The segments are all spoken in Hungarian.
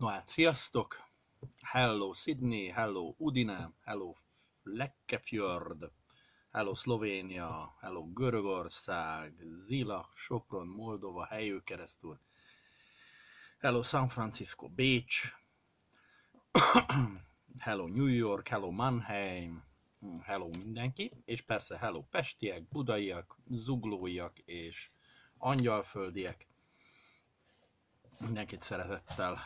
No hát, sziasztok! Hello Sydney, hello Udine, hello Flekkefjörd, hello Szlovénia, hello Görögország, Zila, Sopron, Moldova, helyő keresztül, hello San Francisco, Bécs, hello New York, hello Mannheim, hmm, hello mindenki, és persze hello pestiek, budaiak, zuglóiak és angyalföldiek. Mindenkit szeretettel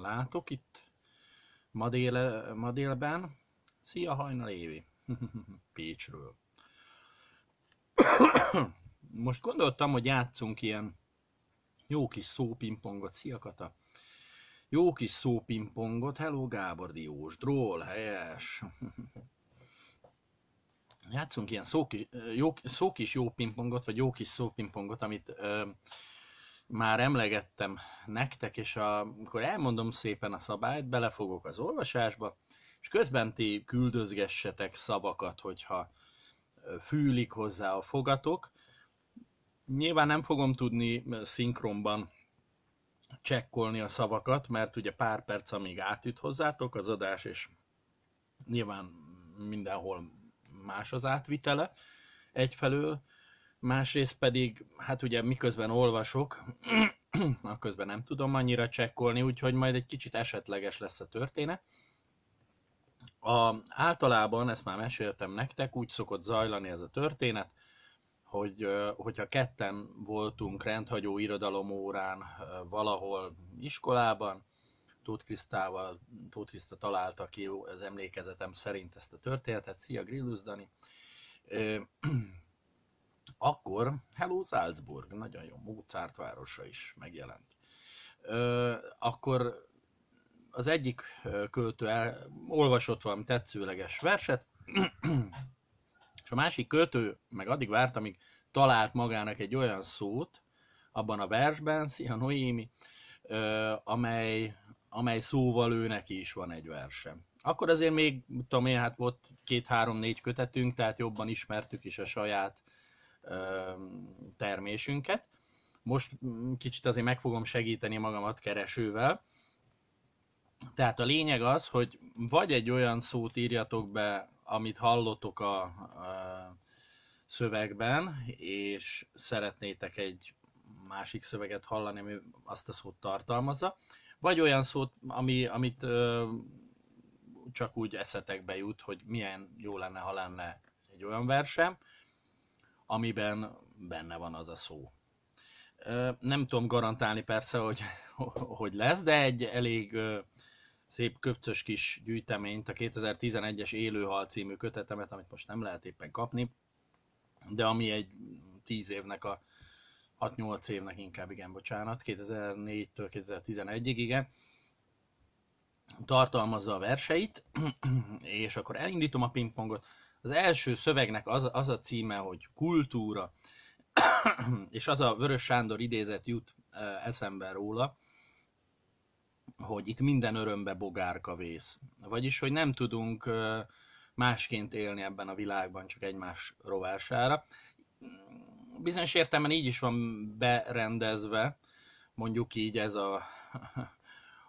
látok itt ma, dél, ma délben. Szia, hajnal Évi! Pécsről. Most gondoltam, hogy játszunk ilyen jó kis szópingpongot. Szia, Kata! Jó kis szópingpongot. Hello, Gábor Diós. Dról, helyes! Játszunk ilyen szó, jó, szó kis jó pingpongot, vagy jó kis pingpongot, amit ö, már emlegettem nektek, és a, amikor elmondom szépen a szabályt, belefogok az olvasásba, és közben ti küldözgessetek szavakat, hogyha fűlik hozzá a fogatok. Nyilván nem fogom tudni szinkronban csekkolni a szavakat, mert ugye pár perc, amíg átüt hozzátok az adás, és nyilván mindenhol más az átvitele egyfelől, másrészt pedig, hát ugye miközben olvasok, na közben nem tudom annyira csekkolni, úgyhogy majd egy kicsit esetleges lesz a történet. A, általában, ezt már meséltem nektek, úgy szokott zajlani ez a történet, hogy hogyha ketten voltunk rendhagyó irodalom órán valahol iskolában, Tóth Krisztával, Tóth Kriszta találta ki az emlékezetem szerint ezt a történetet. Szia, Grillus Dani! Akkor Hello Salzburg, nagyon jó, Mozart városa is megjelent. Ö, akkor az egyik költő el, olvasott valami tetszőleges verset, és a másik költő meg addig várt, amíg talált magának egy olyan szót abban a versben, Szia Noémi, amely, amely szóval őnek is van egy verse. Akkor azért még, tudom én, hát volt két-három-négy kötetünk, tehát jobban ismertük is a saját termésünket. Most mm, kicsit azért meg fogom segíteni magamat keresővel. Tehát a lényeg az, hogy vagy egy olyan szót írjatok be, amit hallotok a, a szövegben, és szeretnétek egy másik szöveget hallani, ami azt a szót tartalmazza, vagy olyan szót, ami, amit ö, csak úgy eszetekbe jut, hogy milyen jó lenne, ha lenne egy olyan versem, amiben benne van az a szó. Nem tudom garantálni persze, hogy, hogy lesz, de egy elég szép köpcös kis gyűjteményt, a 2011-es Élőhal című kötetemet, amit most nem lehet éppen kapni, de ami egy 10 évnek a 6-8 évnek inkább, igen, bocsánat, 2004-től 2011-ig, igen, tartalmazza a verseit, és akkor elindítom a pingpongot, az első szövegnek az, az a címe, hogy kultúra, és az a Vörös Sándor idézet jut eszembe róla, hogy itt minden örömbe bogárka vész. Vagyis, hogy nem tudunk másként élni ebben a világban, csak egymás rovására. Bizonyos értelemben így is van berendezve, mondjuk így ez a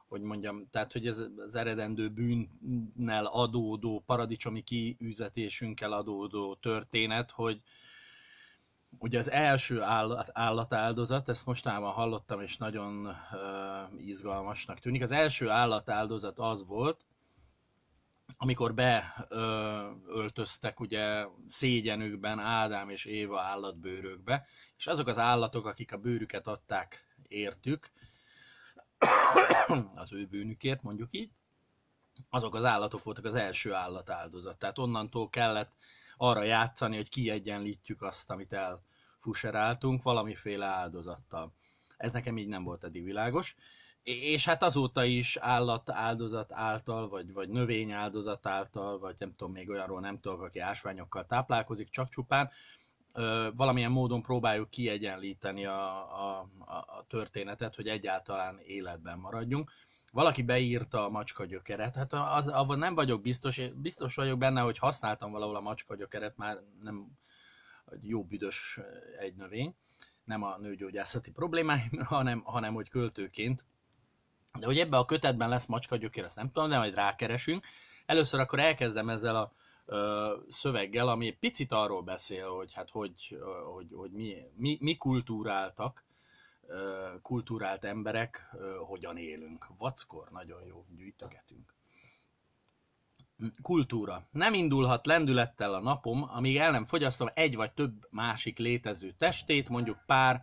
hogy mondjam, tehát hogy ez az eredendő bűnnel adódó, paradicsomi kiüzetésünkkel adódó történet, hogy ugye az első állat, állatáldozat, ezt mostában hallottam, és nagyon uh, izgalmasnak tűnik, az első állatáldozat az volt, amikor beöltöztek ugye szégyenükben Ádám és Éva állatbőrökbe, és azok az állatok, akik a bőrüket adták értük, az ő bűnükért, mondjuk így, azok az állatok voltak az első állat Tehát onnantól kellett arra játszani, hogy kiegyenlítjük azt, amit elfuseráltunk valamiféle áldozattal. Ez nekem így nem volt eddig világos. És hát azóta is állat áldozat által, vagy, vagy növény áldozat által, vagy nem tudom, még olyanról nem tudok, aki ásványokkal táplálkozik, csak csupán, valamilyen módon próbáljuk kiegyenlíteni a, a, a történetet, hogy egyáltalán életben maradjunk. Valaki beírta a macska gyökeret, hát az, abban nem vagyok biztos, biztos vagyok benne, hogy használtam valahol a macska gyökeret, már nem jó büdös egy növény, nem a nőgyógyászati problémáim, hanem, hanem hogy költőként. De hogy ebbe a kötetben lesz macska gyökér, azt nem tudom, de majd rákeresünk. Először akkor elkezdem ezzel a, szöveggel, ami egy picit arról beszél, hogy hát hogy, hogy, hogy mi, mi, mi kultúráltak, kultúrált emberek, hogyan élünk. Vackor nagyon jó gyűjtögetünk. Kultúra. Nem indulhat lendülettel a napom, amíg el nem fogyasztom egy vagy több másik létező testét, mondjuk pár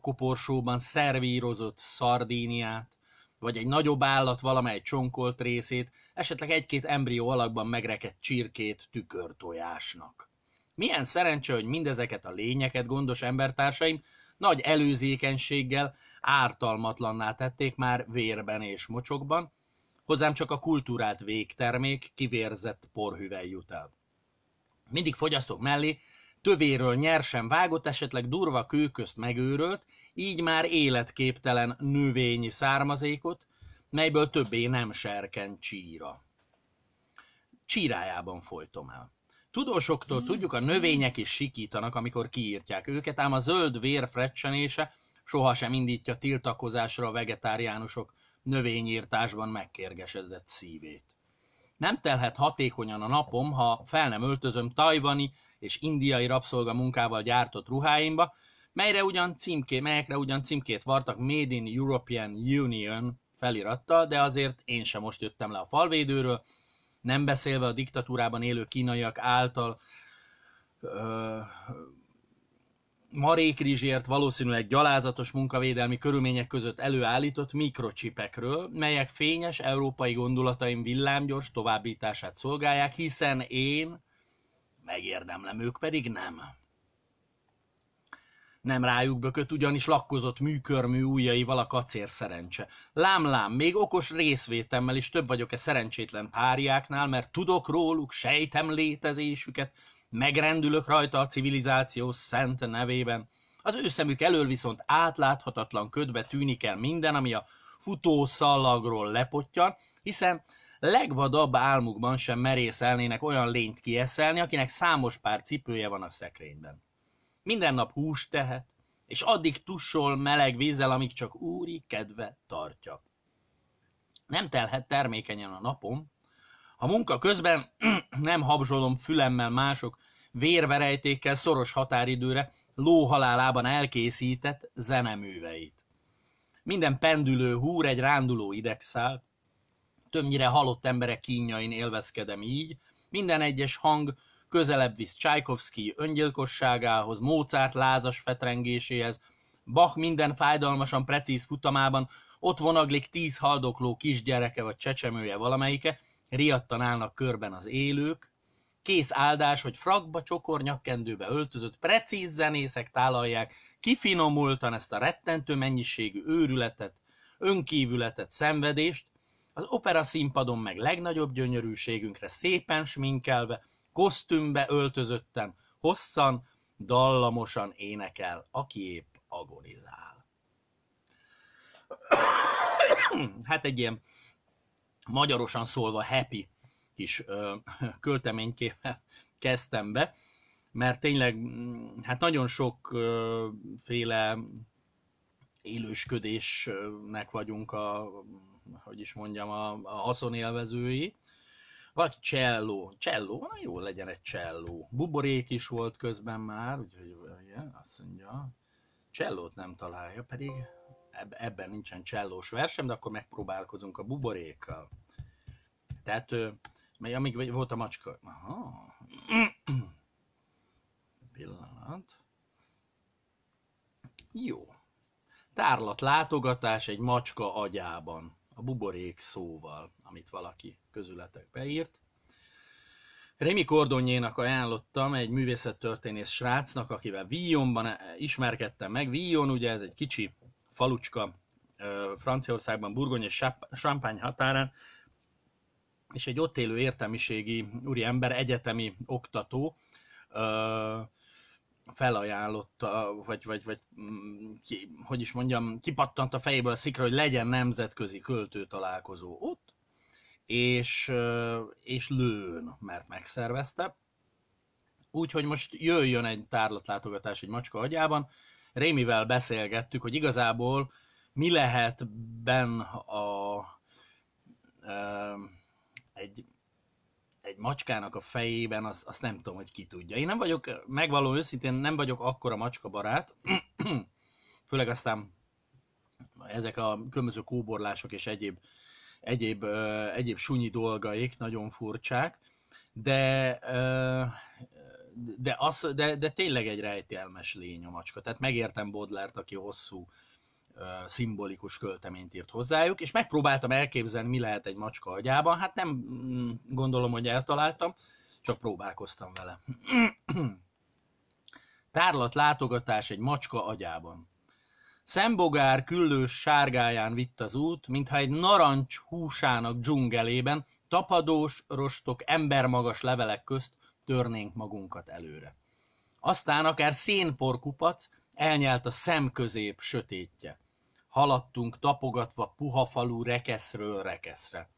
koporsóban szervírozott szardíniát, vagy egy nagyobb állat valamely csonkolt részét, esetleg egy-két embrió alakban megrekedt csirkét tükörtojásnak. Milyen szerencse, hogy mindezeket a lényeket gondos embertársaim nagy előzékenységgel ártalmatlanná tették már vérben és mocsokban, hozzám csak a kultúrát végtermék kivérzett porhüvely jut el. Mindig fogyasztok mellé, tövéről nyersen vágott, esetleg durva kőközt megőrölt, így már életképtelen növényi származékot, melyből többé nem serken csíra. Csírájában folytom el. Tudósoktól tudjuk, a növények is sikítanak, amikor kiírtják őket, ám a zöld vér frecsenése sohasem indítja tiltakozásra a vegetáriánusok növényírtásban megkérgesedett szívét. Nem telhet hatékonyan a napom, ha fel nem öltözöm tajvani és indiai rabszolga munkával gyártott ruháimba, melyre ugyan címké, melyekre ugyan címkét vartak Made in European Union felirattal, de azért én sem most jöttem le a falvédőről, nem beszélve a diktatúrában élő kínaiak által ö, Rizsért valószínűleg gyalázatos munkavédelmi körülmények között előállított mikrocsipekről, melyek fényes európai gondolataim villámgyors továbbítását szolgálják, hiszen én megérdemlem, ők pedig nem nem rájuk bökött, ugyanis lakkozott műkörmű ujjaival a kacér szerencse. Lám-lám, még okos részvétemmel is több vagyok-e szerencsétlen páriáknál, mert tudok róluk, sejtem létezésüket, megrendülök rajta a civilizáció szent nevében. Az ő szemük elől viszont átláthatatlan ködbe tűnik el minden, ami a futó szallagról lepottyan, hiszen legvadabb álmukban sem merészelnének olyan lényt kieszelni, akinek számos pár cipője van a szekrényben. Minden nap húst tehet, és addig tussol meleg vízzel, amíg csak úri kedve tartja. Nem telhet termékenyen a napom, ha munka közben nem habzsolom fülemmel mások vérverejtékkel szoros határidőre lóhalálában elkészített zeneműveit. Minden pendülő húr egy ránduló idegszál, többnyire halott emberek kínjain élvezkedem így, minden egyes hang közelebb visz Csajkovszki öngyilkosságához, Mozart lázas fetrengéséhez, Bach minden fájdalmasan precíz futamában, ott vonaglik tíz haldokló kisgyereke vagy csecsemője valamelyike, riadtan állnak körben az élők, kész áldás, hogy frakba, csokor, nyakkendőbe öltözött precíz zenészek tálalják kifinomultan ezt a rettentő mennyiségű őrületet, önkívületet, szenvedést, az opera színpadon meg legnagyobb gyönyörűségünkre szépen sminkelve, kosztümbe öltözöttem, hosszan, dallamosan énekel, aki épp agonizál. hát egy ilyen magyarosan szólva happy kis ö, kezdtem be, mert tényleg mm, hát nagyon sokféle élősködésnek vagyunk a, hogy is mondjam, a, a haszonélvezői, valaki cselló. Cselló? Na jó, legyen egy cselló. Buborék is volt közben már, úgyhogy igen, azt mondja. Csellót nem találja, pedig ebben nincsen csellós versem, de akkor megpróbálkozunk a buborékkal. Tehát, mely, amíg volt a macska. Aha. Pillanat. Jó. Tárlat látogatás egy macska agyában a buborék szóval, amit valaki közületek beírt. Rémi Kordonyénak ajánlottam egy művészettörténész srácnak, akivel Villonban ismerkedtem meg. Villon ugye ez egy kicsi falucska Franciaországban, Burgony és Champagne határán, és egy ott élő értelmiségi ember, egyetemi oktató, felajánlotta, vagy, vagy, vagy mm, ki, hogy is mondjam, kipattant a fejéből a szikra, hogy legyen nemzetközi költő találkozó ott, és, és lőn, mert megszervezte. Úgyhogy most jöjjön egy tárlatlátogatás egy macska agyában. Rémivel beszélgettük, hogy igazából mi lehet ben a, egy egy macskának a fejében, azt az nem tudom, hogy ki tudja. Én nem vagyok, megvaló őszintén, nem vagyok akkora macska barát, főleg aztán ezek a különböző kóborlások és egyéb, egyéb, egyéb sunyi dolgaik nagyon furcsák, de, de, az, de, de tényleg egy rejtelmes lény a macska. Tehát megértem Bodlert aki hosszú szimbolikus költeményt írt hozzájuk, és megpróbáltam elképzelni, mi lehet egy macska agyában, hát nem mm, gondolom, hogy eltaláltam, csak próbálkoztam vele. Tárlat látogatás egy macska agyában. Szembogár küllős sárgáján vitt az út, mintha egy narancs húsának dzsungelében, tapadós, rostok, embermagas levelek közt törnénk magunkat előre. Aztán akár szénporkupac, elnyelt a szemközép sötétje. Haladtunk tapogatva puha falu rekeszről rekeszre.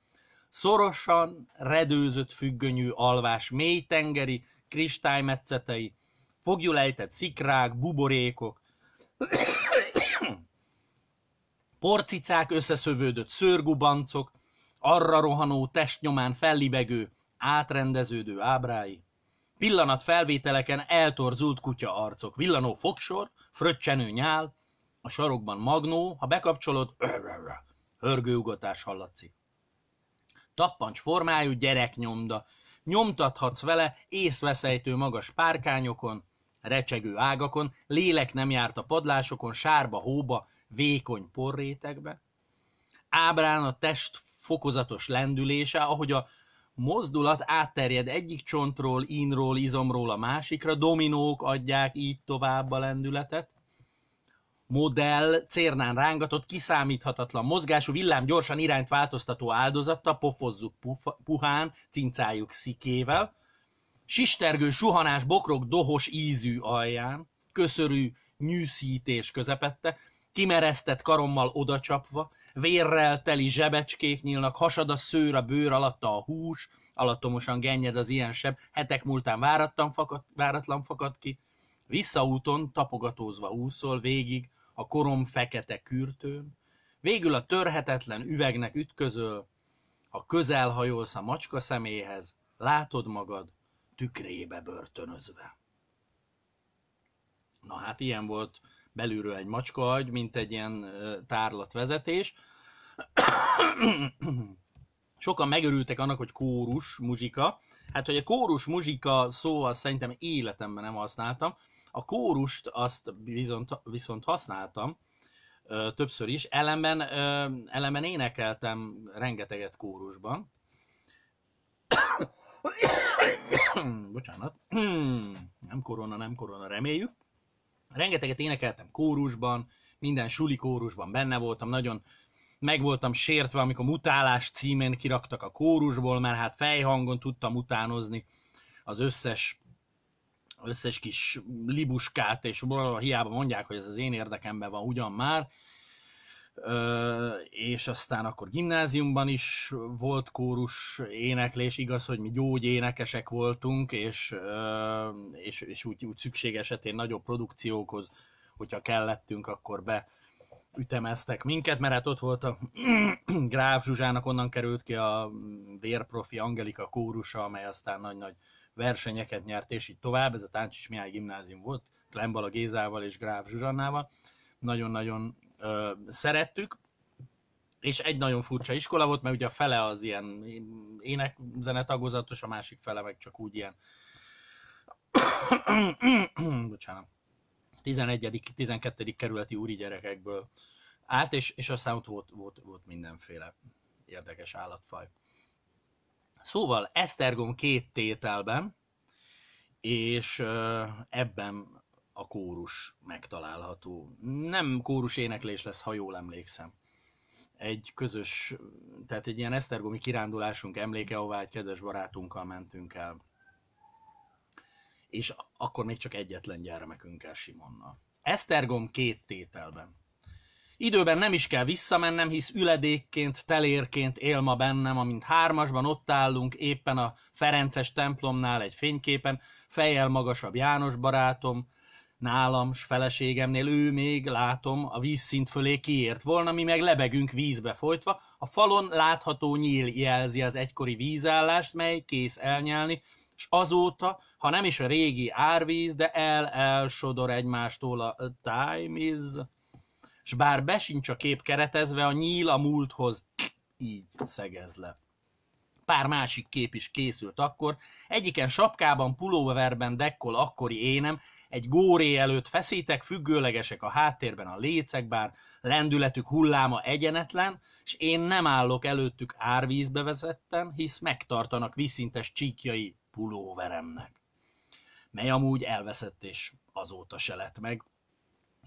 Szorosan redőzött függönyű alvás tengeri kristálymetszetei, fogjulejtett szikrák, buborékok, porcicák összeszövődött szőrgubancok, arra rohanó testnyomán fellibegő, átrendeződő ábrái. Pillanat felvételeken eltorzult kutya arcok, villanó fogsor, fröccsenő nyál, a sarokban magnó, ha bekapcsolod, hörgőugatás hallatszik. Tappancs formájú gyereknyomda, nyomtathatsz vele észveszejtő magas párkányokon, recsegő ágakon, lélek nem járt a padlásokon, sárba, hóba, vékony porrétekbe. Ábrán a test fokozatos lendülése, ahogy a mozdulat átterjed egyik csontról, inról, izomról a másikra, dominók adják így tovább a lendületet. Modell, cérnán rángatott, kiszámíthatatlan mozgású, villám gyorsan irányt változtató áldozatta, pofozzuk pufa, puhán, cincáljuk szikével. Sistergő, suhanás, bokrok, dohos ízű alján, köszörű, nyűszítés közepette, kimeresztett karommal odacsapva, vérrel teli zsebecskék nyílnak, hasad a szőr, a bőr alatta a hús, alattomosan gennyed az ilyen seb, hetek múltán váratlan fakad, váratlan fakad ki, visszaúton tapogatózva úszol végig a korom fekete kürtőn, végül a törhetetlen üvegnek ütközöl, ha közel hajolsz a macska szeméhez, látod magad tükrébe börtönözve. Na hát ilyen volt belülről egy macska agy, mint egy ilyen tárlatvezetés. Sokan megörültek annak, hogy kórus muzsika. Hát, hogy a kórus muzsika szó azt szerintem életemben nem használtam. A kórust azt viszont, viszont használtam többször is. Ellenben, ellenben énekeltem rengeteget kórusban. Bocsánat. nem korona, nem korona, reméljük. Rengeteget énekeltem kórusban, minden suli kórusban benne voltam, nagyon meg voltam sértve, amikor mutálás címén kiraktak a kórusból, mert hát fejhangon tudtam utánozni az összes összes kis libuskát, és hiába mondják, hogy ez az én érdekemben van ugyan már, és aztán akkor gimnáziumban is volt kórus éneklés, igaz, hogy mi gyógyénekesek voltunk, és, és, és úgy, úgy szükség esetén nagyobb produkciókhoz, hogyha kellettünk, akkor be ütemeztek minket, mert hát ott volt a Gráf Zsuzsának, onnan került ki a vérprofi Angelika kórusa, amely aztán nagy-nagy versenyeket nyert, és így tovább. Ez a Táncsis Mihály gimnázium volt, Klembal a Gézával és Gráf Zsuzsannával. Nagyon-nagyon ö, szerettük, és egy nagyon furcsa iskola volt, mert ugye a fele az ilyen ének tagozatos a másik fele meg csak úgy ilyen bocsánat, 11.-12. kerületi úri gyerekekből állt, és, és aztán ott volt, volt, volt mindenféle érdekes állatfaj. Szóval Esztergom két tételben, és ebben a kórus megtalálható. Nem kórus éneklés lesz, ha jól emlékszem. Egy közös, tehát egy ilyen esztergomi kirándulásunk emléke, ahová egy kedves barátunkkal mentünk el. És akkor még csak egyetlen gyermekünkkel, Simonnal. Esztergom két tételben. Időben nem is kell visszamennem, hisz üledékként, telérként él ma bennem, amint hármasban ott állunk éppen a Ferences templomnál egy fényképen, fejjel magasabb János barátom, nálam, s feleségemnél ő még, látom, a vízszint fölé kiért volna, mi meg lebegünk vízbe folytva, a falon látható nyíl jelzi az egykori vízállást, mely kész elnyelni, és azóta, ha nem is a régi árvíz, de el-elsodor egymástól a time is, és bár besincs a kép keretezve, a nyíl a múlthoz így szegez le pár másik kép is készült akkor. Egyiken sapkában, pulóverben dekkol akkori énem, egy góré előtt feszítek, függőlegesek a háttérben a lécek, bár lendületük hulláma egyenetlen, és én nem állok előttük árvízbe vezetten, hisz megtartanak vízszintes csíkjai pulóveremnek, mely amúgy elveszett és azóta se lett meg.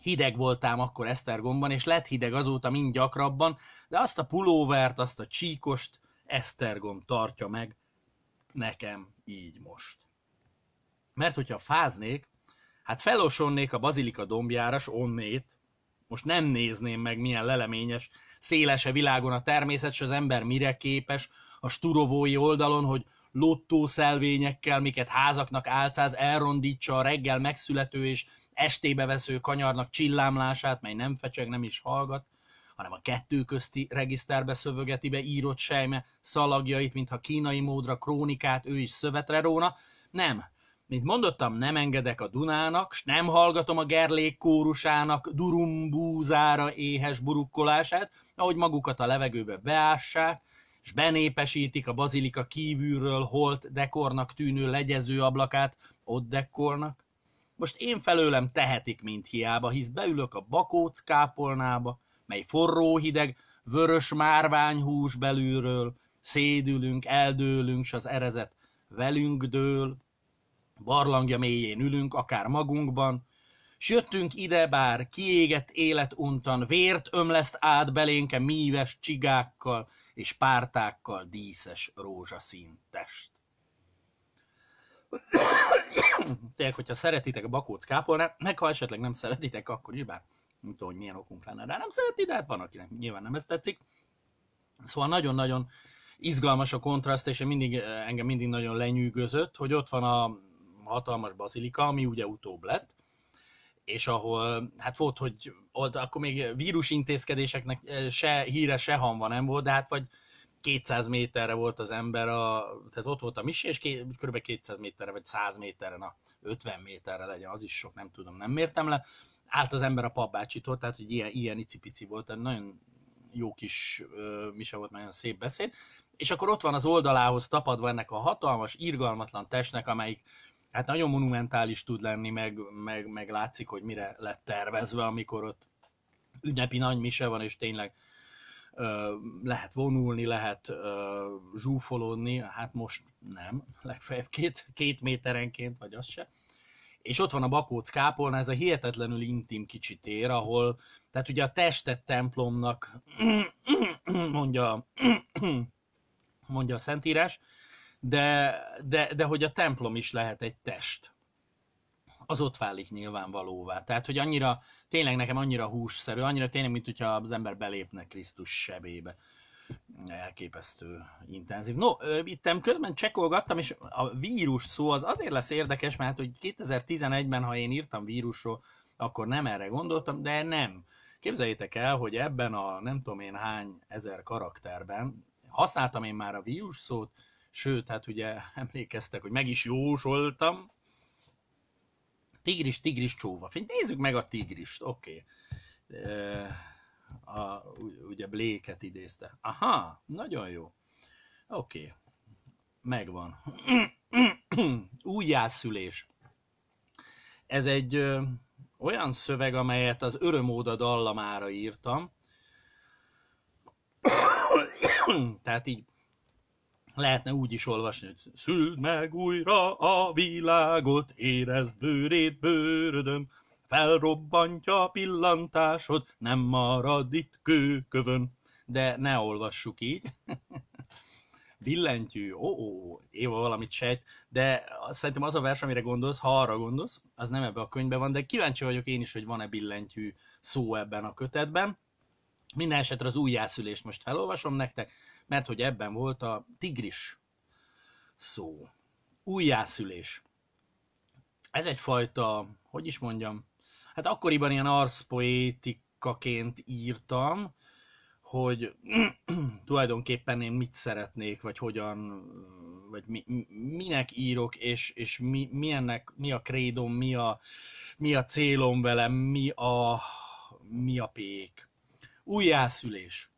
Hideg voltám akkor Esztergomban, és lett hideg azóta mind gyakrabban, de azt a pulóvert, azt a csíkost Esztergom tartja meg nekem így most. Mert hogyha fáznék, Hát felosonnék a bazilika dombjára, s onnét, most nem nézném meg, milyen leleményes, szélese világon a természet, s az ember mire képes, a sturovói oldalon, hogy lottószelvényekkel, miket házaknak álcáz, elrondítsa a reggel megszülető és estébe vesző kanyarnak csillámlását, mely nem fecseg, nem is hallgat, hanem a kettő közti regiszterbe szövögeti be írott sejme szalagjait, mintha kínai módra krónikát ő is szövetre róna. Nem, mint mondottam, nem engedek a Dunának, s nem hallgatom a gerlék kórusának durumbúzára éhes burukkolását, ahogy magukat a levegőbe beássák, és benépesítik a bazilika kívülről holt dekornak tűnő legyező ablakát, ott dekornak. Most én felőlem tehetik, mint hiába, hisz beülök a bakóc kápolnába, mely forró hideg, vörös márványhús belülről, szédülünk, eldőlünk, s az erezet velünk dől, barlangja mélyén ülünk, akár magunkban, s jöttünk ide, bár kiégett élet vért ömleszt át belénke míves csigákkal és pártákkal díszes rózsaszín test. Tényleg, hogyha szeretitek Bakóc kápolnát, meg ha esetleg nem szeretitek, akkor is bár nem tudom, hogy milyen okunk lenne rá, hát nem szereti, de hát van, akinek nyilván nem ez tetszik. Szóval nagyon-nagyon izgalmas a kontraszt, és mindig, engem mindig nagyon lenyűgözött, hogy ott van a hatalmas bazilika, ami ugye utóbb lett, és ahol, hát volt, hogy ott akkor még vírusintézkedéseknek eh, se híre, se hanva nem volt, de hát vagy 200 méterre volt az ember, a, tehát ott volt a misi, és kb. 200 méterre, vagy 100 méterre, na, 50 méterre legyen, az is sok, nem tudom, nem mértem le. Állt az ember a papbácsitól, tehát hogy ilyen, ilyen icipici volt, tehát nagyon jó kis uh, mise volt, nagyon szép beszéd. És akkor ott van az oldalához tapadva ennek a hatalmas, irgalmatlan testnek, amelyik hát nagyon monumentális tud lenni, meg, meg, meg látszik, hogy mire lett tervezve, amikor ott ünnepi nagy mise van, és tényleg ö, lehet vonulni, lehet ö, zsúfolódni, hát most nem, legfeljebb két, két méterenként, vagy az se. És ott van a Bakóc kápolna, ez a hihetetlenül intim kicsi tér, ahol, tehát ugye a testet templomnak mondja, mondja a Szentírás, de, de, de hogy a templom is lehet egy test. Az ott válik nyilvánvalóvá. Tehát, hogy annyira, tényleg nekem annyira hússzerű, annyira tényleg, mint hogyha az ember belépne Krisztus sebébe. Elképesztő intenzív. No, itt közben csekolgattam, és a vírus szó az azért lesz érdekes, mert hogy 2011-ben, ha én írtam vírusról, akkor nem erre gondoltam, de nem. Képzeljétek el, hogy ebben a nem tudom én hány ezer karakterben használtam én már a vírus szót, Sőt, hát ugye emlékeztek, hogy meg is jósoltam. Tigris, tigris, csóva. Fény, nézzük meg a tigrist, oké. Okay. a, ugye Bléket idézte. Aha, nagyon jó. Oké, okay. megvan. Újjászülés. Ez egy ö, olyan szöveg, amelyet az örömóda dallamára írtam. Tehát így lehetne úgy is olvasni, hogy szüld meg újra a világot, érezd bőrét bőrödöm, felrobbantja a pillantásod, nem marad itt kőkövön. De ne olvassuk így. Billentyű, ó, ó, Éva valamit sejt, de szerintem az a vers, amire gondolsz, ha arra gondolsz, az nem ebbe a könyvben van, de kíváncsi vagyok én is, hogy van-e billentyű szó ebben a kötetben. Minden esetre az újjászülést most felolvasom nektek, mert hogy ebben volt a tigris szó. Újjászülés. Ez egyfajta, hogy is mondjam, hát akkoriban ilyen arszpoétikaként írtam, hogy tulajdonképpen én mit szeretnék, vagy hogyan, vagy mi, minek írok, és, és mi, mi, ennek, mi a krédom, mi a, mi a célom velem, mi a, mi a pék. Újjászülés.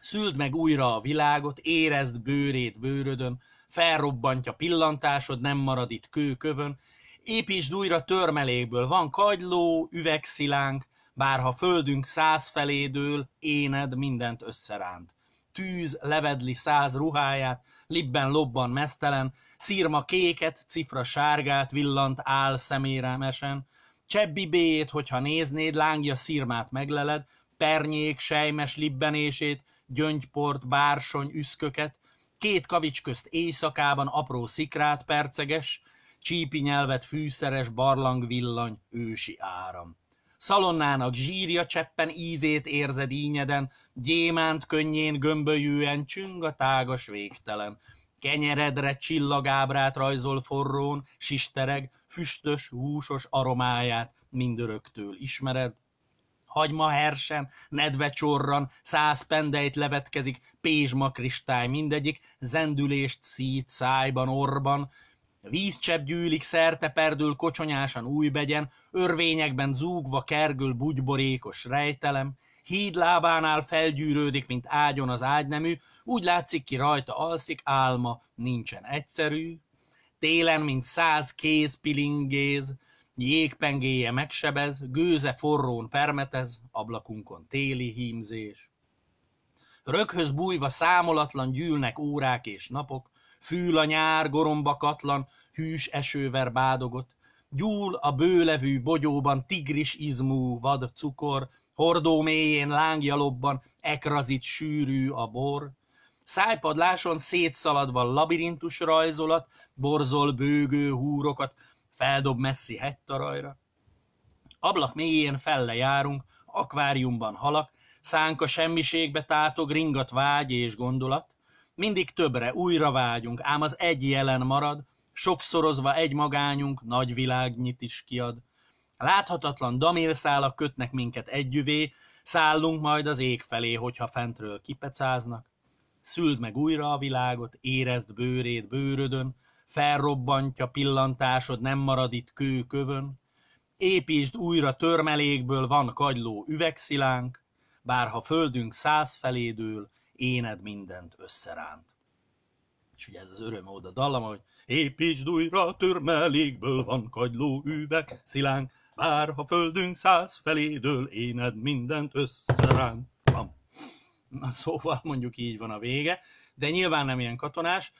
Szüld meg újra a világot, érezd bőrét bőrödön, felrobbantja pillantásod, nem marad itt kőkövön, építsd újra törmelékből, van kagyló, üvegszilánk, bárha földünk száz felédől éned mindent összeránt. Tűz levedli száz ruháját, libben lobban mesztelen, szírma kéket, cifra sárgát villant áll szemérámesen, csebbi béjét, hogyha néznéd, lángja szírmát megleled, pernyék sejmes libbenését, gyöngyport, bársony, üszköket, két kavics közt éjszakában apró szikrát perceges, csípi nyelvet fűszeres barlang villany, ősi áram. Szalonnának zsírja cseppen ízét érzed ínyeden, gyémánt könnyén gömbölyűen csüng a tágas végtelen. Kenyeredre csillagábrát rajzol forrón, sistereg, füstös, húsos aromáját mindöröktől ismered, nedve csorran, száz pendejt levetkezik, pézsma kristály mindegyik, zendülést szít szájban, orban, Vízcsepp gyűlik, szerte perdül kocsonyásan újbegyen, örvényekben zúgva kergül bugyborékos rejtelem, híd lábánál felgyűrődik, mint ágyon az ágynemű, úgy látszik ki rajta alszik, álma nincsen egyszerű. Télen, mint száz kéz pilingéz, Jégpengéje megsebez, gőze forrón permetez, ablakunkon téli hímzés. Röghöz bújva számolatlan gyűlnek órák és napok, fül a nyár goromba katlan, hűs esőver bádogot, gyúl a bőlevű bogyóban tigris izmú vad cukor, hordó mélyén lángjalobban ekrazit sűrű a bor, szájpadláson szétszaladva labirintus rajzolat, borzol bőgő húrokat, feldob messzi hegytarajra. Ablak mélyén felle járunk, akváriumban halak, szánka semmiségbe tátog, ringat vágy és gondolat. Mindig többre, újra vágyunk, ám az egy jelen marad, sokszorozva egy magányunk, nagy világnyit is kiad. Láthatatlan damélszálak kötnek minket együvé, szállunk majd az ég felé, hogyha fentről kipecáznak. Szüld meg újra a világot, érezd bőrét bőrödön, felrobbantja pillantásod, nem marad itt kő kövön. Építsd újra törmelékből, van kagyló üvegszilánk, bárha földünk száz felédől éned mindent összeránt. És ugye ez az öröm oda dallam, hogy építsd újra törmelékből, van kagyló üveg, szilánk, bár ha földünk száz felédől éned mindent összeránt. Na szóval mondjuk így van a vége, de nyilván nem ilyen katonás,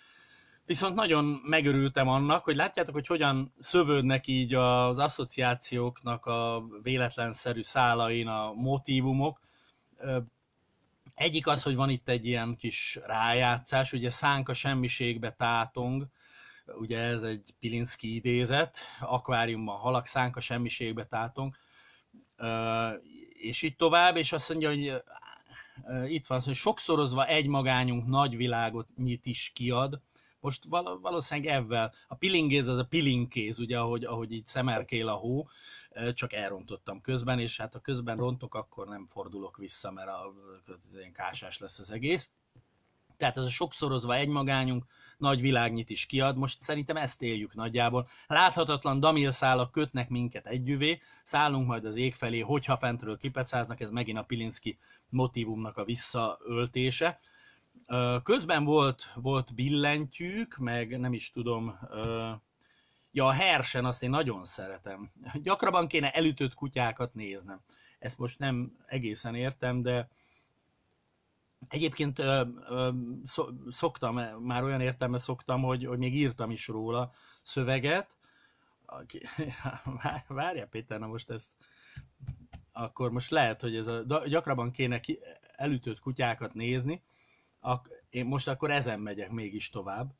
Viszont nagyon megörültem annak, hogy látjátok, hogy hogyan szövődnek így az asszociációknak a véletlenszerű szálain a motívumok. Egyik az, hogy van itt egy ilyen kis rájátszás, ugye szánka semmiségbe tátong, ugye ez egy Pilinszki idézet, akváriumban halak, szánka semmiségbe tátong, és így tovább, és azt mondja, hogy itt van, hogy sokszorozva egy magányunk nagy világot nyit is kiad, most val- valószínűleg ebben a pilingéz az a pilingkéz, ugye, ahogy, ahogy így szemerkél a hó, csak elrontottam közben, és hát ha közben rontok, akkor nem fordulok vissza, mert a, az ilyen kásás lesz az egész. Tehát ez a sokszorozva egymagányunk nagy világnyit is kiad, most szerintem ezt éljük nagyjából. Láthatatlan szálak kötnek minket együvé, szállunk majd az ég felé, hogyha fentről kipecáznak, ez megint a Pilinszki motivumnak a visszaöltése. Közben volt, volt billentyűk, meg nem is tudom, ja a hersen azt én nagyon szeretem. Gyakrabban kéne elütött kutyákat néznem. Ezt most nem egészen értem, de egyébként szoktam, már olyan értelme szoktam, hogy, hogy még írtam is róla szöveget. Várja Péter, na most ezt akkor most lehet, hogy ez a, gyakrabban kéne elütött kutyákat nézni, ak- én most akkor ezen megyek mégis tovább.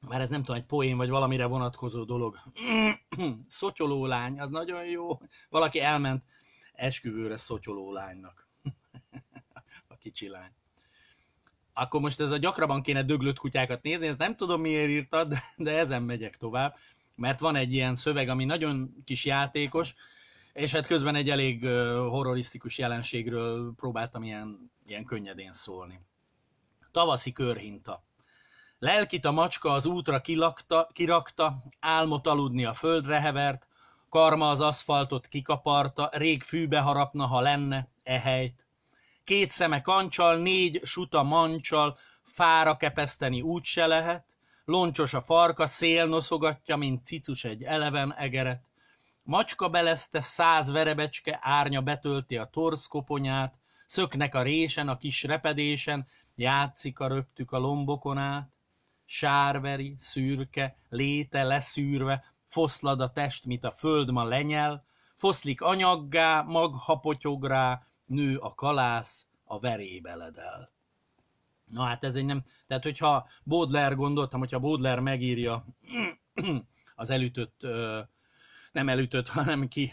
Már ez nem tudom, egy poén vagy valamire vonatkozó dolog. szotyoló lány, az nagyon jó. Valaki elment esküvőre szotyoló lánynak. a kicsi lány. Akkor most ez a gyakrabban kéne döglött kutyákat nézni, ezt nem tudom miért írtad, de ezen megyek tovább. Mert van egy ilyen szöveg, ami nagyon kis játékos, és hát közben egy elég horrorisztikus jelenségről próbáltam ilyen, ilyen könnyedén szólni. Tavaszi körhinta. Lelkit a macska az útra kilakta, kirakta, álmot aludni a földre hevert, karma az aszfaltot kikaparta, rég fűbe harapna, ha lenne, ehelyt. Két szeme kancsal, négy suta mancsal, fára kepeszteni úgy se lehet, loncsos a farka, szél noszogatja, mint cicus egy eleven egeret. Macska beleszte, száz verebecske árnya betölti a torz koponyát, szöknek a résen, a kis repedésen, játszik a röptük a lombokon át. Sárveri, szürke, léte leszűrve, foszlad a test, mint a föld ma lenyel, foszlik anyaggá, maghapotyog rá, nő a kalász, a verébe ledel. Na hát ez egy nem... Tehát hogyha Baudelaire gondoltam, hogyha Baudelaire megírja az elütött nem elütött, hanem ki.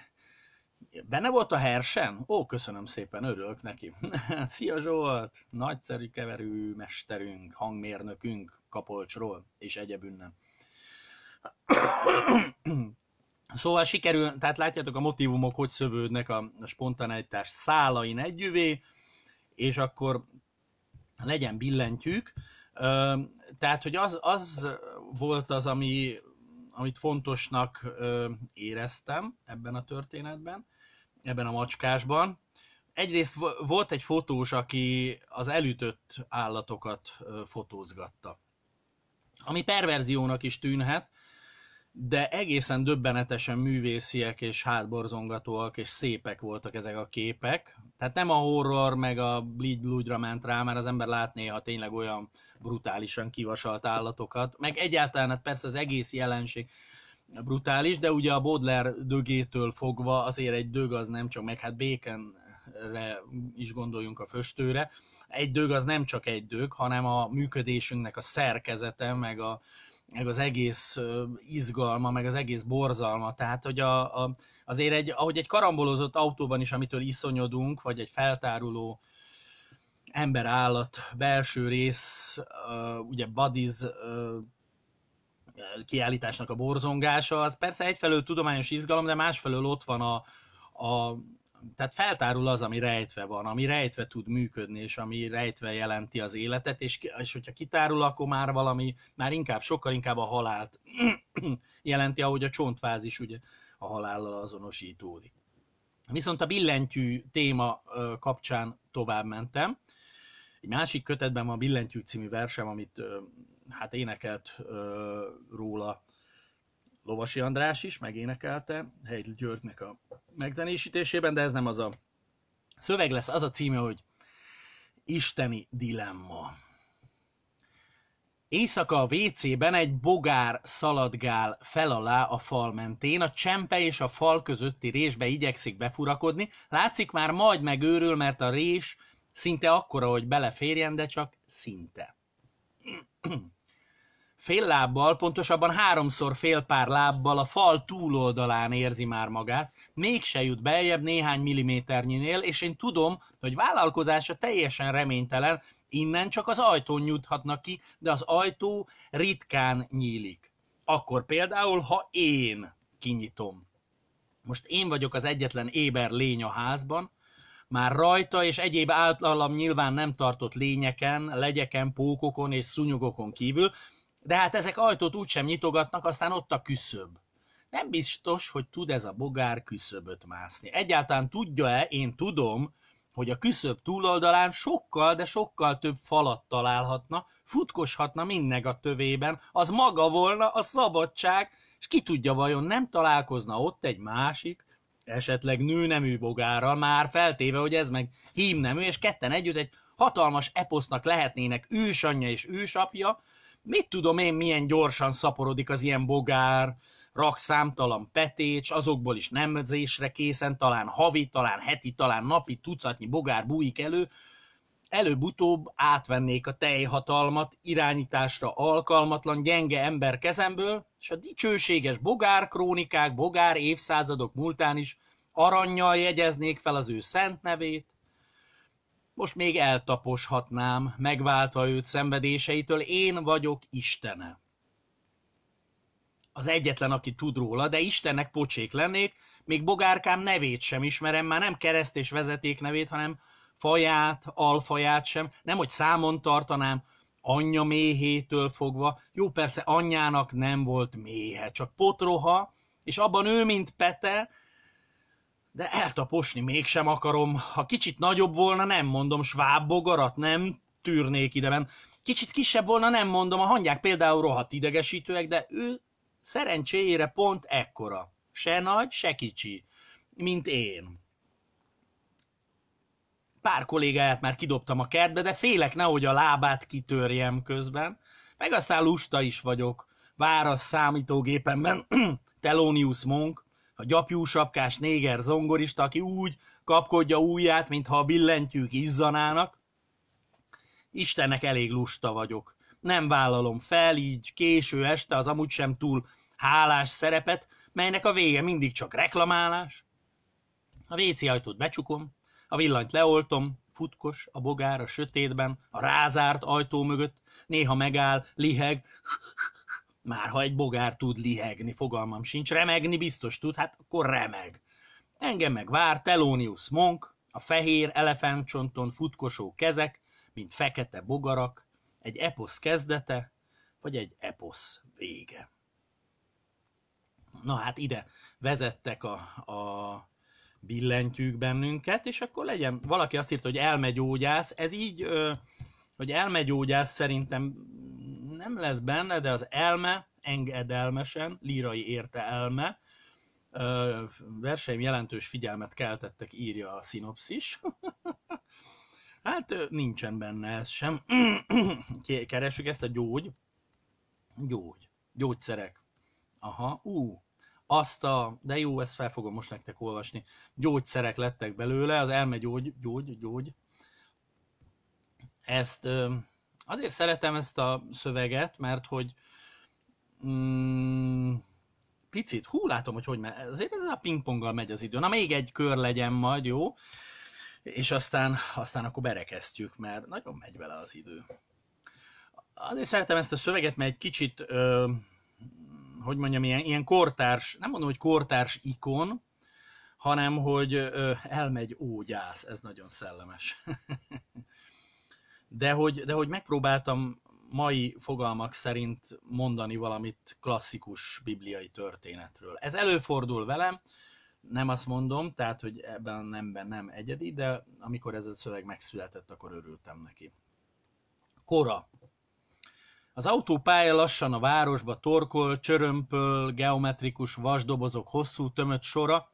Benne volt a hersen? Ó, köszönöm szépen, örülök neki. Szia Zsolt, nagyszerű keverő mesterünk, hangmérnökünk Kapolcsról és egyebünnen. Szóval sikerül, tehát látjátok a motivumok hogy szövődnek a, a spontaneitás szálain együvé, és akkor legyen billentyűk. Tehát, hogy az, az volt az, ami amit fontosnak éreztem ebben a történetben, ebben a macskásban. Egyrészt volt egy fotós, aki az elütött állatokat fotózgatta. Ami perverziónak is tűnhet, de egészen döbbenetesen művésziek és hátborzongatóak és szépek voltak ezek a képek. Tehát nem a horror meg a bleed bludra ment rá, mert az ember lát néha tényleg olyan brutálisan kivasalt állatokat. Meg egyáltalán hát persze az egész jelenség brutális, de ugye a Baudelaire dögétől fogva azért egy dög az nem csak, meg hát Baconre is gondoljunk a föstőre, egy dög az nem csak egy dög, hanem a működésünknek a szerkezete, meg a, meg az egész izgalma, meg az egész borzalma. Tehát, hogy a, a, azért egy, ahogy egy karambolozott autóban is, amitől iszonyodunk, vagy egy feltáruló emberállat belső rész, ugye badiz kiállításnak a borzongása, az persze egyfelől tudományos izgalom, de másfelől ott van a, a, tehát feltárul az, ami rejtve van, ami rejtve tud működni, és ami rejtve jelenti az életet, és, és hogyha kitárul, akkor már valami, már inkább, sokkal inkább a halált jelenti, ahogy a csontfázis ugye a halállal azonosítódik. Viszont a billentyű téma kapcsán tovább mentem. Egy másik kötetben van a Billentyű című versem, amit hát énekelt róla Lovasi András is megénekelte Heidl Györgynek a megzenésítésében, de ez nem az a szöveg lesz, az a címe, hogy Isteni dilemma. Éjszaka a WC-ben egy bogár szaladgál fel alá a fal mentén, a csempe és a fal közötti résbe igyekszik befurakodni, látszik már majd megőrül, mert a rés szinte akkora, hogy beleférjen, de csak szinte fél lábbal, pontosabban háromszor fél pár lábbal a fal túloldalán érzi már magát, mégse jut beljebb néhány milliméternyinél, és én tudom, hogy vállalkozása teljesen reménytelen, innen csak az ajtón nyújthatnak ki, de az ajtó ritkán nyílik. Akkor például, ha én kinyitom. Most én vagyok az egyetlen éber lény a házban, már rajta és egyéb általam nyilván nem tartott lényeken, legyeken, pókokon és szúnyogokon kívül, de hát ezek ajtót úgysem nyitogatnak, aztán ott a küszöb. Nem biztos, hogy tud ez a bogár küszöböt mászni. Egyáltalán tudja-e, én tudom, hogy a küszöb túloldalán sokkal, de sokkal több falat találhatna, futkoshatna minneg a tövében, az maga volna a szabadság, és ki tudja vajon nem találkozna ott egy másik, esetleg nőnemű bogárral, már feltéve, hogy ez meg hímnemű, és ketten együtt egy hatalmas eposznak lehetnének ősanyja és ősapja, mit tudom én, milyen gyorsan szaporodik az ilyen bogár, rak számtalan petécs, azokból is nemzésre készen, talán havi, talán heti, talán napi tucatnyi bogár bújik elő, előbb-utóbb átvennék a tejhatalmat irányításra alkalmatlan gyenge ember kezemből, és a dicsőséges bogár krónikák, bogár évszázadok múltán is arannyal jegyeznék fel az ő szent nevét, most még eltaposhatnám, megváltva őt szenvedéseitől, én vagyok Istene. Az egyetlen, aki tud róla, de Istennek pocsék lennék, még bogárkám nevét sem ismerem, már nem kereszt és vezeték nevét, hanem faját, alfaját sem, nem hogy számon tartanám, anyja méhétől fogva, jó persze anyjának nem volt méhe, csak potroha, és abban ő, mint Pete, de eltaposni mégsem akarom. Ha kicsit nagyobb volna, nem mondom, sváb bogarat nem tűrnék ideben. Kicsit kisebb volna, nem mondom, a hangyák például rohadt idegesítőek, de ő szerencséjére pont ekkora. Se nagy, se kicsi, mint én. Pár kollégáját már kidobtam a kertbe, de félek nehogy a lábát kitörjem közben. Meg aztán lusta is vagyok. Vár a számítógépemben Telonius Monk, a gyapjú sapkás néger zongorista, aki úgy kapkodja ujját, mintha a billentyűk izzanának. Istennek elég lusta vagyok. Nem vállalom fel így késő este az amúgy sem túl hálás szerepet, melynek a vége mindig csak reklamálás. A WC ajtót becsukom, a villanyt leoltom, futkos, a bogár, a sötétben, a rázárt ajtó mögött, néha megáll, liheg, már ha egy bogár tud lihegni, fogalmam sincs, remegni biztos tud, hát akkor remeg. Engem meg vár Telonius Monk, a fehér elefántcsonton futkosó kezek, mint fekete bogarak, egy eposz kezdete, vagy egy eposz vége. Na hát ide vezettek a, a billentyűk bennünket, és akkor legyen, valaki azt írta, hogy elmegyógyász, ez így, hogy elmegyógyász szerintem nem lesz benne, de az elme engedelmesen, lírai érte elme. verseim jelentős figyelmet keltettek, írja a szinopszis. hát nincsen benne ez sem. Keresjük ezt a gyógy. Gyógy. Gyógyszerek. Aha, ú, azt a, de jó, ezt fel fogom most nektek olvasni, gyógyszerek lettek belőle, az elme gyógy, gyógy, gyógy. Ezt Azért szeretem ezt a szöveget, mert hogy mm, picit, hú, látom, hogy hogy megy. Azért ez a pingponggal megy az idő. Na, még egy kör legyen majd, jó? És aztán, aztán akkor berekeztjük, mert nagyon megy vele az idő. Azért szeretem ezt a szöveget, mert egy kicsit, ö, hogy mondjam, ilyen, ilyen kortárs, nem mondom, hogy kortárs ikon, hanem hogy ö, elmegy ógyász, ez nagyon szellemes. de hogy, de hogy megpróbáltam mai fogalmak szerint mondani valamit klasszikus bibliai történetről. Ez előfordul velem, nem azt mondom, tehát, hogy ebben a nemben nem egyedi, de amikor ez a szöveg megszületett, akkor örültem neki. Kora. Az autópálya lassan a városba torkol, csörömpöl, geometrikus vasdobozok hosszú tömött sora.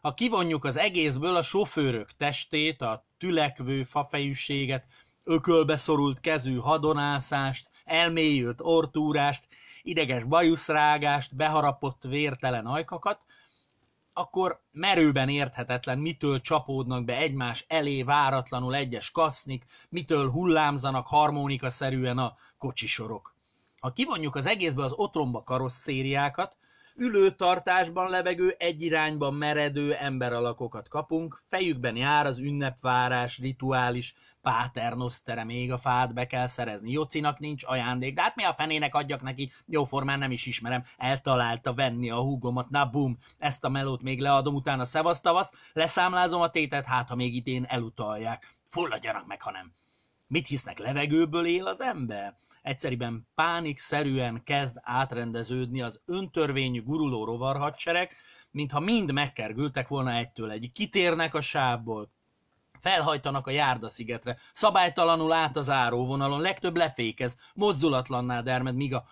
Ha kivonjuk az egészből a sofőrök testét, a tülekvő fafejűséget, ökölbe szorult kezű hadonászást, elmélyült ortúrást, ideges bajuszrágást, beharapott vértelen ajkakat, akkor merőben érthetetlen, mitől csapódnak be egymás elé váratlanul egyes kasznik, mitől hullámzanak harmonika szerűen a kocsisorok. Ha kivonjuk az egészbe az otromba karosszériákat, Ülő tartásban levegő egy irányban meredő emberalakokat kapunk, fejükben jár az ünnepvárás, rituális, páternosztere, még a fát be kell szerezni. Jocinak nincs ajándék, de hát mi a fenének adjak neki, jóformán nem is ismerem, eltalálta venni a húgomat, na bum, ezt a melót még leadom, utána szevasztavasz, leszámlázom a tétet, hát ha még én elutalják. Fulladjanak meg, ha nem. Mit hisznek, levegőből él az ember? egyszerűen pánikszerűen kezd átrendeződni az öntörvényű guruló rovarhadsereg, mintha mind megkergültek volna egytől egy. Kitérnek a sávból, felhajtanak a járda szigetre, szabálytalanul át az áróvonalon, legtöbb lefékez, mozdulatlanná dermed, míg a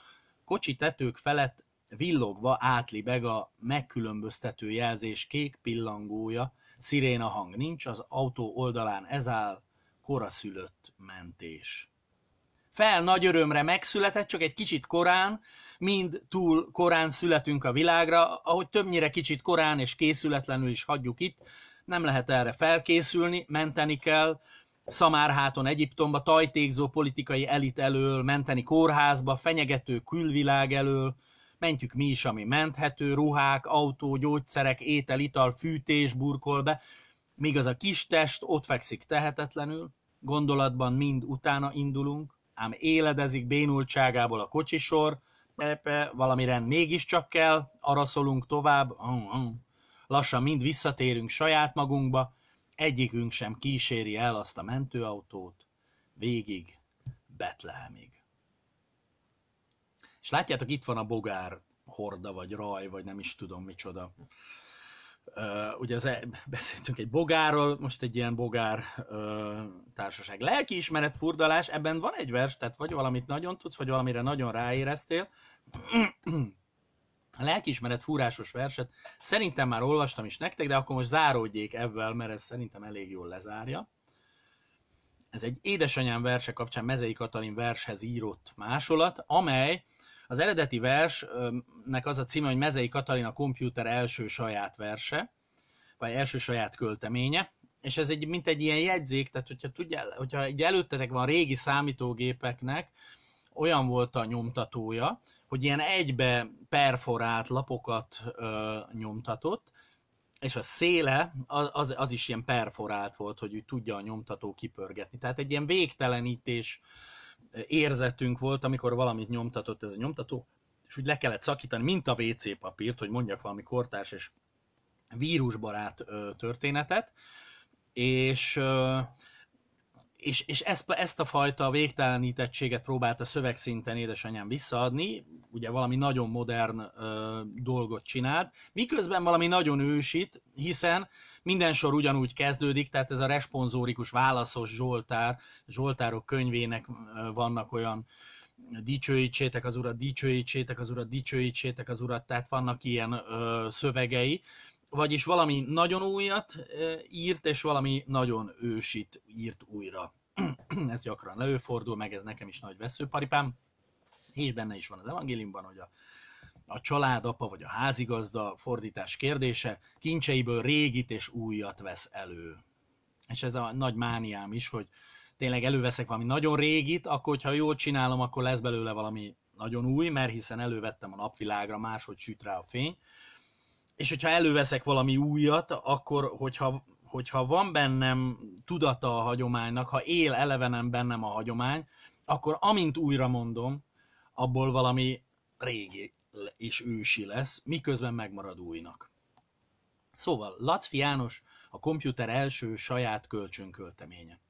kocsi tetők felett villogva átlibeg a megkülönböztető jelzés kék pillangója, sziréna hang nincs, az autó oldalán ez áll, koraszülött mentés fel nagy örömre megszületett, csak egy kicsit korán, mind túl korán születünk a világra, ahogy többnyire kicsit korán és készületlenül is hagyjuk itt, nem lehet erre felkészülni, menteni kell, Szamárháton, Egyiptomba, tajtékzó politikai elit elől, menteni kórházba, fenyegető külvilág elől, mentjük mi is, ami menthető, ruhák, autó, gyógyszerek, étel, ital, fűtés burkol be, míg az a kis test ott fekszik tehetetlenül, gondolatban mind utána indulunk, ám éledezik bénultságából a kocsisor, Pepe, valami rend mégiscsak kell, arra szólunk tovább, lassan mind visszatérünk saját magunkba, egyikünk sem kíséri el azt a mentőautót, végig Betlehemig. És látjátok, itt van a bogár horda, vagy raj, vagy nem is tudom micsoda. Uh, ugye az, e- beszéltünk egy bogáról, most egy ilyen bogár uh, társaság. Lelkiismeret furdalás, ebben van egy vers, tehát vagy valamit nagyon tudsz, vagy valamire nagyon ráéreztél. A lelkiismeret fúrásos verset szerintem már olvastam is nektek, de akkor most záródjék ebben, mert ez szerintem elég jól lezárja. Ez egy édesanyám verse kapcsán Mezei Katalin vershez írott másolat, amely az eredeti versnek az a címe, hogy Mezei Katalin a komputer első saját verse, vagy első saját költeménye, és ez egy, mint egy ilyen jegyzék, tehát hogyha, tudjál, hogyha egy előttetek van régi számítógépeknek, olyan volt a nyomtatója, hogy ilyen egybe perforált lapokat ö, nyomtatott, és a széle az, az, az is ilyen perforált volt, hogy úgy tudja a nyomtató kipörgetni. Tehát egy ilyen végtelenítés érzetünk volt, amikor valamit nyomtatott ez a nyomtató, és úgy le kellett szakítani, mint a WC papírt, hogy mondjak valami kortárs és vírusbarát ö, történetet, és, ö, és, és ezt, ezt a fajta végtelenítettséget próbálta szövegszinten édesanyám visszaadni, ugye valami nagyon modern ö, dolgot csinált, miközben valami nagyon ősít, hiszen minden sor ugyanúgy kezdődik, tehát ez a responzórikus válaszos Zsoltár, Zsoltárok könyvének vannak olyan dicsőítsétek az urat, dicsőítsétek az urat, dicsőítsétek az urat, tehát vannak ilyen ö, szövegei, vagyis valami nagyon újat írt, és valami nagyon ősit írt újra. ez gyakran előfordul, meg ez nekem is nagy veszőparipám, és benne is van az evangéliumban, hogy a a családapa vagy a házigazda fordítás kérdése kincseiből régit és újat vesz elő. És ez a nagy mániám is, hogy tényleg előveszek valami nagyon régit, akkor ha jól csinálom, akkor lesz belőle valami nagyon új, mert hiszen elővettem a napvilágra, máshogy süt rá a fény. És hogyha előveszek valami újat, akkor hogyha, hogyha van bennem tudata a hagyománynak, ha él elevenem bennem a hagyomány, akkor amint újra mondom, abból valami régi és ősi lesz, miközben megmarad újnak. Szóval Latfi János a komputer első saját kölcsönkölteménye.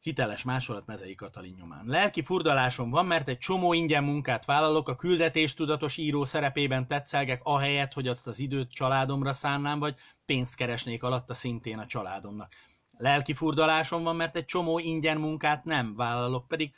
Hiteles másolat Mezei Katalin nyomán. Lelki furdalásom van, mert egy csomó ingyen munkát vállalok, a küldetéstudatos író szerepében tetszelgek, ahelyett, hogy azt az időt családomra szánnám, vagy pénzt keresnék alatta szintén a családomnak. Lelki furdalásom van, mert egy csomó ingyen munkát nem vállalok, pedig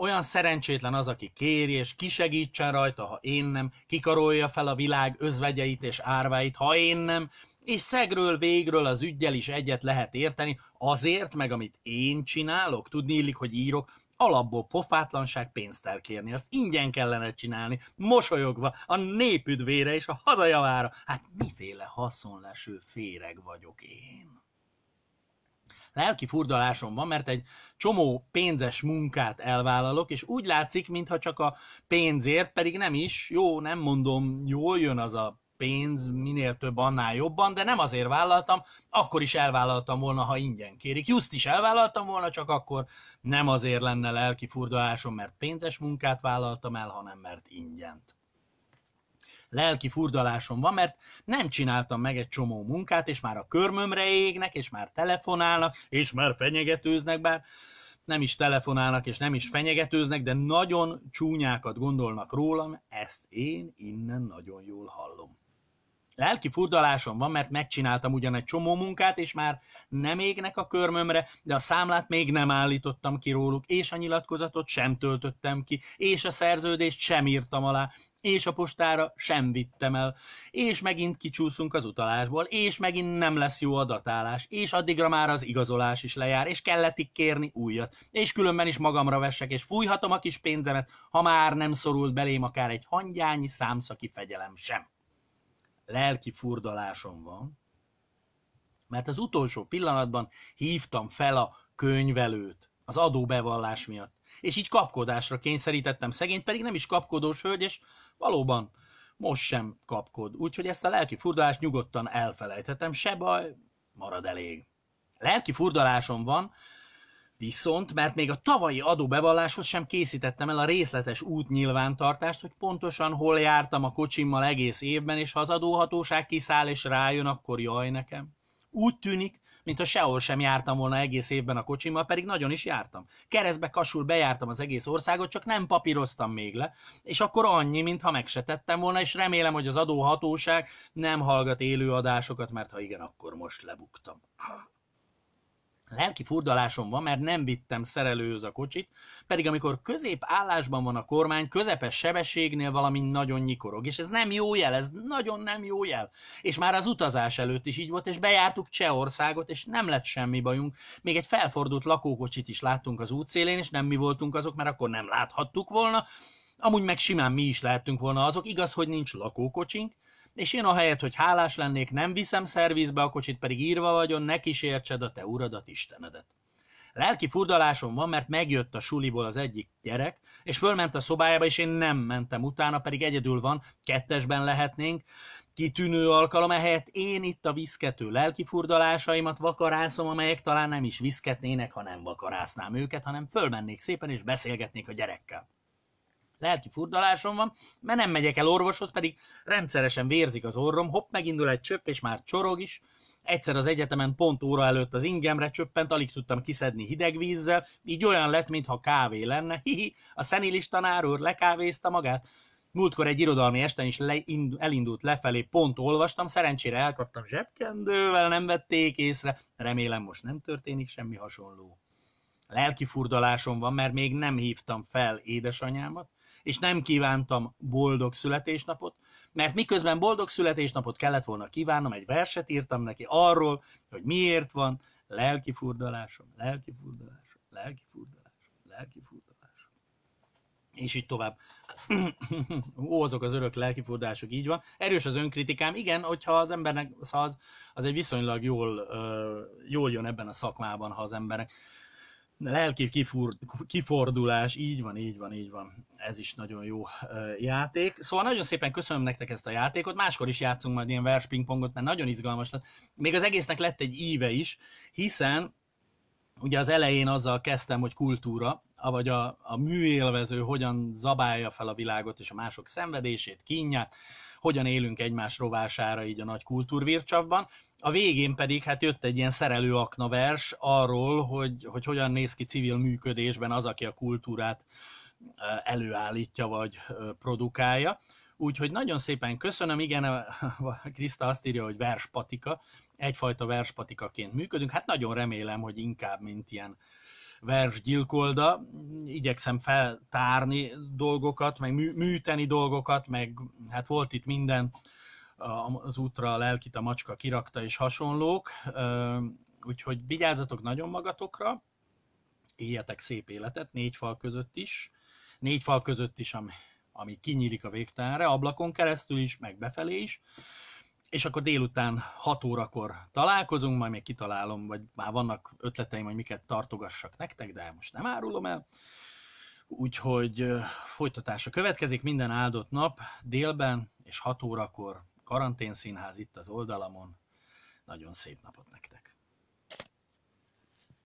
olyan szerencsétlen az, aki kéri, és kisegítsen rajta, ha én nem, kikarolja fel a világ özvegyeit és árváit, ha én nem, és szegről végről az ügyel is egyet lehet érteni, azért meg amit én csinálok, tudni illik, hogy írok, alapból pofátlanság pénzt elkérni, azt ingyen kellene csinálni, mosolyogva, a népüdvére és a hazajavára. Hát miféle haszonleső féreg vagyok én? lelki furdalásom van, mert egy csomó pénzes munkát elvállalok, és úgy látszik, mintha csak a pénzért, pedig nem is, jó, nem mondom, jól jön az a pénz, minél több, annál jobban, de nem azért vállaltam, akkor is elvállaltam volna, ha ingyen kérik. Just is elvállaltam volna, csak akkor nem azért lenne lelki furdalásom, mert pénzes munkát vállaltam el, hanem mert ingyent lelki furdalásom van, mert nem csináltam meg egy csomó munkát, és már a körmömre égnek, és már telefonálnak, és már fenyegetőznek, bár nem is telefonálnak, és nem is fenyegetőznek, de nagyon csúnyákat gondolnak rólam, ezt én innen nagyon jól hallom lelki furdalásom van, mert megcsináltam ugyan egy csomó munkát, és már nem égnek a körmömre, de a számlát még nem állítottam ki róluk, és a nyilatkozatot sem töltöttem ki, és a szerződést sem írtam alá, és a postára sem vittem el, és megint kicsúszunk az utalásból, és megint nem lesz jó a és addigra már az igazolás is lejár, és kelletik kérni újat, és különben is magamra vessek, és fújhatom a kis pénzemet, ha már nem szorult belém akár egy hangyányi számszaki fegyelem sem lelki furdalásom van, mert az utolsó pillanatban hívtam fel a könyvelőt az adóbevallás miatt, és így kapkodásra kényszerítettem szegényt, pedig nem is kapkodós hölgy, és valóban most sem kapkod. Úgyhogy ezt a lelki furdalást nyugodtan elfelejthetem, se baj, marad elég. Lelki furdalásom van, Viszont, mert még a tavalyi adóbevalláshoz sem készítettem el a részletes útnyilvántartást, hogy pontosan hol jártam a kocsimmal egész évben, és ha az adóhatóság kiszáll és rájön, akkor jaj nekem. Úgy tűnik, mintha sehol sem jártam volna egész évben a kocsimmal, pedig nagyon is jártam. Keresztbe kasul bejártam az egész országot, csak nem papíroztam még le, és akkor annyi, mintha meg se tettem volna, és remélem, hogy az adóhatóság nem hallgat élőadásokat, mert ha igen, akkor most lebuktam. Lelki furdalásom van, mert nem vittem szerelőhöz a kocsit, pedig amikor közép állásban van a kormány, közepes sebességnél valami nagyon nyikorog, és ez nem jó jel, ez nagyon nem jó jel. És már az utazás előtt is így volt, és bejártuk Csehországot, és nem lett semmi bajunk. Még egy felfordult lakókocsit is láttunk az útszélén, és nem mi voltunk azok, mert akkor nem láthattuk volna. Amúgy meg simán mi is lehettünk volna azok, igaz, hogy nincs lakókocsink, és én ahelyett, hogy hálás lennék, nem viszem szervizbe a kocsit, pedig írva vagyon, ne kísértsed a te uradat, Istenedet. Lelki furdalásom van, mert megjött a suliból az egyik gyerek, és fölment a szobájába, és én nem mentem utána, pedig egyedül van, kettesben lehetnénk. Kitűnő alkalom, ehelyett én itt a viszkető lelki furdalásaimat vakarászom, amelyek talán nem is viszketnének, ha nem vakarásznám őket, hanem fölmennék szépen, és beszélgetnék a gyerekkel. Lelki furdalásom van, mert nem megyek el orvoshoz, pedig rendszeresen vérzik az orrom, hopp, megindul egy csöpp, és már csorog is. Egyszer az egyetemen pont óra előtt az ingemre csöppent, alig tudtam kiszedni hideg vízzel, így olyan lett, mintha kávé lenne. Hihi, a szenilis tanár úr lekávézta magát. Múltkor egy irodalmi esten is le, in, elindult lefelé, pont olvastam, szerencsére elkaptam zsebkendővel, nem vették észre. Remélem most nem történik semmi hasonló. Lelki furdalásom van, mert még nem hívtam fel édesanyámat, és nem kívántam boldog születésnapot, mert miközben boldog születésnapot kellett volna kívánnom, egy verset írtam neki arról, hogy miért van lelkifurdalásom, lelkifurdalásom, lelkifurdalásom, lelkifurdalásom. És így tovább. Ó, azok az örök lelkifurdások, így van. Erős az önkritikám, igen, hogyha az embernek, az, az egy viszonylag jól, jól jön ebben a szakmában, ha az embernek lelki kifur, kifordulás, így van, így van, így van. Ez is nagyon jó játék. Szóval nagyon szépen köszönöm nektek ezt a játékot, máskor is játszunk majd ilyen vers pingpongot, mert nagyon izgalmas lett. Még az egésznek lett egy íve is, hiszen ugye az elején azzal kezdtem, hogy kultúra, vagy a, a műélvező hogyan zabálja fel a világot és a mások szenvedését, kínját, hogyan élünk egymás rovására így a nagy kultúrvircsavban, a végén pedig hát jött egy ilyen szerelőakna vers arról, hogy, hogy hogyan néz ki civil működésben az, aki a kultúrát előállítja vagy produkálja. Úgyhogy nagyon szépen köszönöm, igen, Kriszta azt írja, hogy verspatika, egyfajta verspatikaként működünk, hát nagyon remélem, hogy inkább, mint ilyen versgyilkolda, igyekszem feltárni dolgokat, meg műteni dolgokat, meg hát volt itt minden, az útra a lelkit a macska kirakta és hasonlók, úgyhogy vigyázzatok nagyon magatokra, éljetek szép életet, négy fal között is, négy fal között is, ami, ami kinyílik a végtelenre, ablakon keresztül is, meg befelé is, és akkor délután 6 órakor találkozunk, majd még kitalálom, vagy már vannak ötleteim, hogy miket tartogassak nektek, de most nem árulom el. Úgyhogy folytatása következik minden áldott nap délben és 6 órakor Karantén Színház itt az oldalamon. Nagyon szép napot nektek!